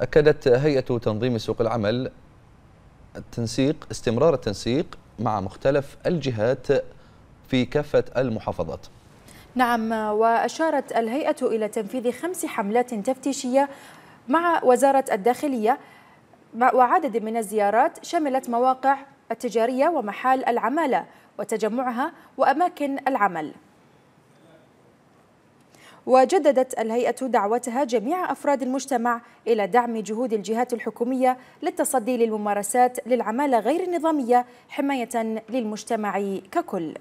أكدت هيئة تنظيم سوق العمل التنسيق استمرار التنسيق مع مختلف الجهات في كافة المحافظات نعم وأشارت الهيئة إلى تنفيذ خمس حملات تفتيشية مع وزارة الداخلية وعدد من الزيارات شملت مواقع التجارية ومحال العمالة وتجمعها وأماكن العمل وجددت الهيئة دعوتها جميع أفراد المجتمع إلى دعم جهود الجهات الحكومية للتصدي للممارسات للعمالة غير النظامية حماية للمجتمع ككل